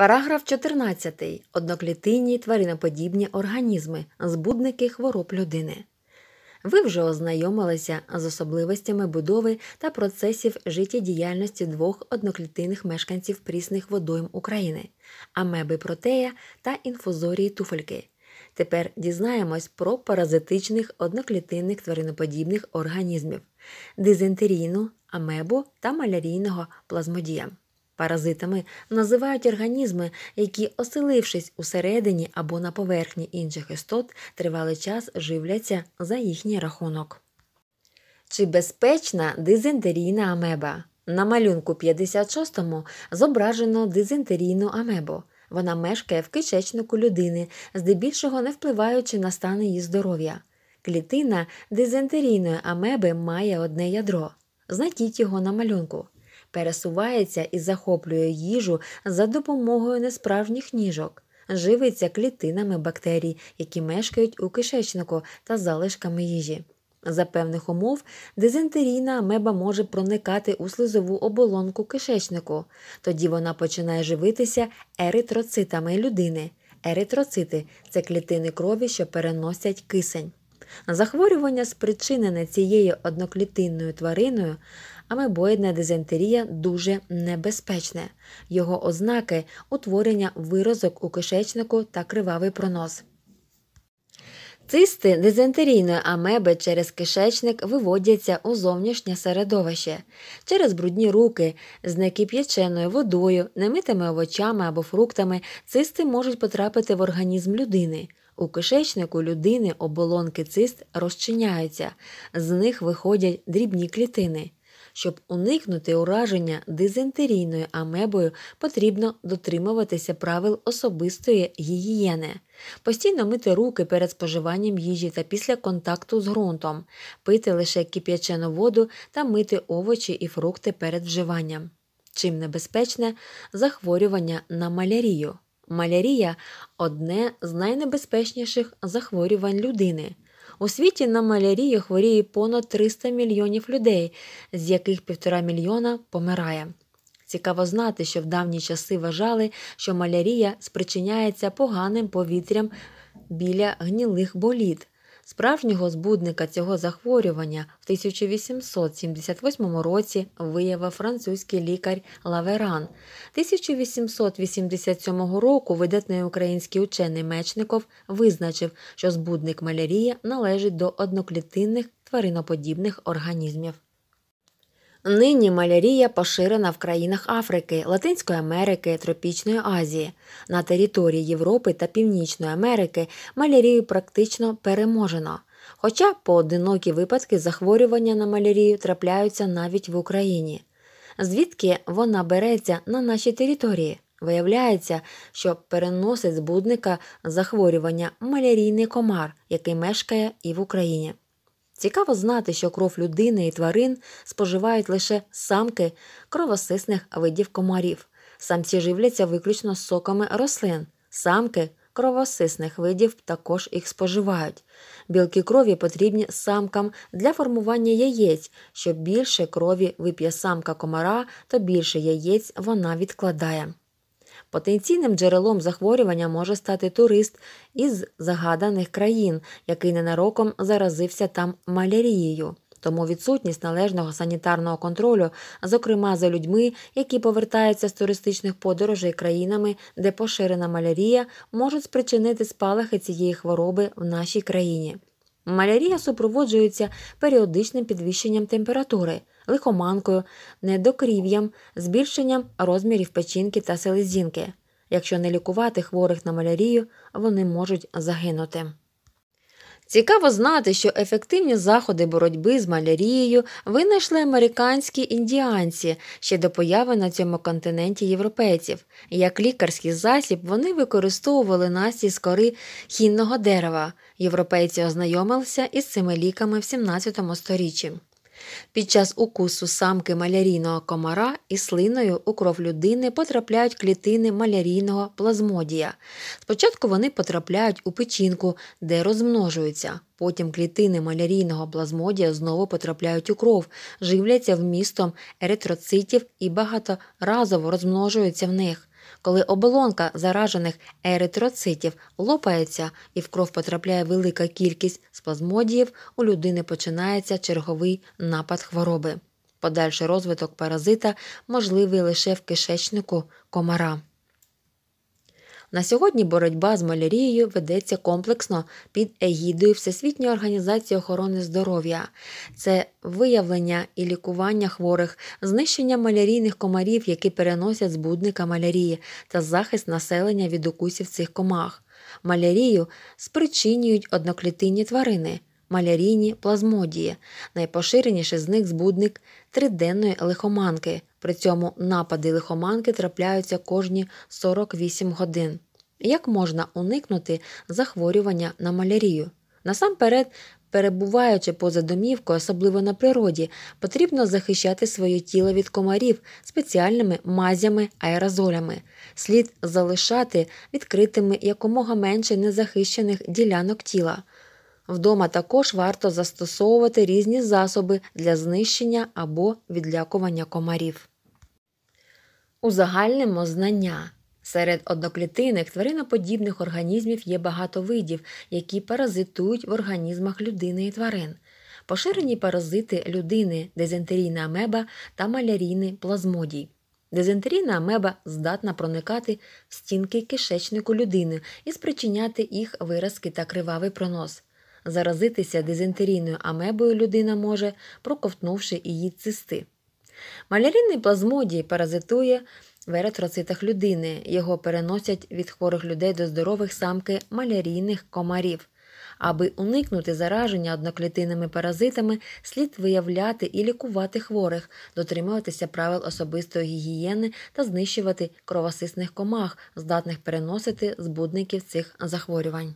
Параграф 14. Одноклітинні твариноподібні організми, збудники хвороб людини. Ви вже ознайомилися з особливостями будови та процесів життєдіяльності двох одноклітинних мешканців прісних водойм України амеби протея та інфузорії туфельки. Тепер дізнаємось про паразитичних одноклітинних твариноподібних організмів дизентерійну, амебу та малярійного плазмодія. Паразитами називають організми, які, оселившись усередині або на поверхні інших істот, тривалий час живляться за їхній рахунок. Чи безпечна дизентерійна амеба? На малюнку 56-му зображено дизентерійну амебу. Вона мешкає в кишечнику людини, здебільшого не впливаючи на стан її здоров'я. Клітина дизентерійної амеби має одне ядро. Знайдіть його на малюнку пересувається і захоплює їжу за допомогою несправжніх ніжок, живиться клітинами бактерій, які мешкають у кишечнику та залишками їжі. За певних умов дизентерійна амеба може проникати у слизову оболонку кишечнику, тоді вона починає живитися еритроцитами людини. Еритроцити це клітини крові, що переносять кисень. Захворювання, спричинене цією одноклітинною твариною, амебоїдна дизентерія дуже небезпечне. Його ознаки утворення виразок у кишечнику та кривавий пронос. Цисти дизентерійної амеби через кишечник виводяться у зовнішнє середовище через брудні руки, з некип'яченою водою, немитими овочами або фруктами цисти можуть потрапити в організм людини. У кишечнику людини оболонки цист розчиняються, з них виходять дрібні клітини. Щоб уникнути ураження дизентерійною амебою, потрібно дотримуватися правил особистої гігієни, постійно мити руки перед споживанням їжі та після контакту з ґрунтом, пити лише кип'ячену воду та мити овочі і фрукти перед вживанням. Чим небезпечне захворювання на малярію. Малярія одне з найнебезпечніших захворювань людини. У світі на малярію хворіє понад 300 мільйонів людей, з яких півтора мільйона помирає. Цікаво знати, що в давні часи вважали, що малярія спричиняється поганим повітрям біля гнілих боліт. Справжнього збудника цього захворювання в 1878 році виявив французький лікар Лаверан. 1887 року видатний український учений мечников визначив, що збудник малярії належить до одноклітинних твариноподібних організмів. Нині малярія поширена в країнах Африки, Латинської Америки, Тропічної Азії. На території Європи та Північної Америки малярію практично переможено. Хоча поодинокі випадки захворювання на малярію трапляються навіть в Україні. Звідки вона береться на нашій території? Виявляється, що переносить з будника захворювання малярійний комар, який мешкає і в Україні. Цікаво знати, що кров людини і тварин споживають лише самки кровосисних видів комарів. Самці живляться виключно соками рослин, самки кровосисних видів також їх споживають. Білки крові потрібні самкам для формування яєць. Що більше крові вип'є самка комара, то більше яєць вона відкладає. Потенційним джерелом захворювання може стати турист із загаданих країн, який ненароком заразився там малярією. Тому відсутність належного санітарного контролю, зокрема за людьми, які повертаються з туристичних подорожей країнами, де поширена малярія, можуть спричинити спалахи цієї хвороби в нашій країні. Малярія супроводжується періодичним підвищенням температури, лихоманкою, недокрів'ям, збільшенням розмірів печінки та селезінки. Якщо не лікувати хворих на малярію, вони можуть загинути. Цікаво знати, що ефективні заходи боротьби з малярією винайшли американські індіанці ще до появи на цьому континенті європейців. Як лікарський засіб вони використовували насті з кори хінного дерева. Європейці ознайомилися із цими ліками в 17 столітті. Під час укусу самки малярійного комара і слиною у кров людини потрапляють клітини малярійного плазмодія. Спочатку вони потрапляють у печінку, де розмножуються. Потім клітини малярійного плазмодія знову потрапляють у кров, живляться вмістом еритроцитів і багаторазово розмножуються в них. Коли оболонка заражених еритроцитів лопається і в кров потрапляє велика кількість спазмодіїв, у людини починається черговий напад хвороби. Подальший розвиток паразита можливий лише в кишечнику комара. На сьогодні боротьба з малярією ведеться комплексно під егідою Всесвітньої організації охорони здоров'я. Це виявлення і лікування хворих, знищення малярійних комарів, які переносять збудника малярії, та захист населення від укусів цих комах. Малярію спричинюють одноклітинні тварини. Малярійні плазмодії, найпоширеніший з них збудник триденної лихоманки, при цьому напади лихоманки трапляються кожні 48 годин. Як можна уникнути захворювання на малярію? Насамперед, перебуваючи поза домівкою, особливо на природі, потрібно захищати своє тіло від комарів спеціальними мазями аерозолями. Слід залишати відкритими якомога менше незахищених ділянок тіла. Вдома також варто застосовувати різні засоби для знищення або відлякування комарів. Узагальнимо знання. Серед одноклітинних твариноподібних організмів є багато видів, які паразитують в організмах людини і тварин. Поширені паразити людини, дезентерійна амеба та малярійний плазмодій. Дезентерійна амеба здатна проникати в стінки кишечнику людини і спричиняти їх виразки та кривавий пронос. Заразитися дизентерійною амебою людина може, проковтнувши її цисти. Малярійний плазмодій паразитує в еретроцитах людини. Його переносять від хворих людей до здорових самки малярійних комарів. Аби уникнути зараження одноклітинними паразитами, слід виявляти і лікувати хворих, дотримуватися правил особистої гігієни та знищувати кровосисних комах, здатних переносити збудників цих захворювань.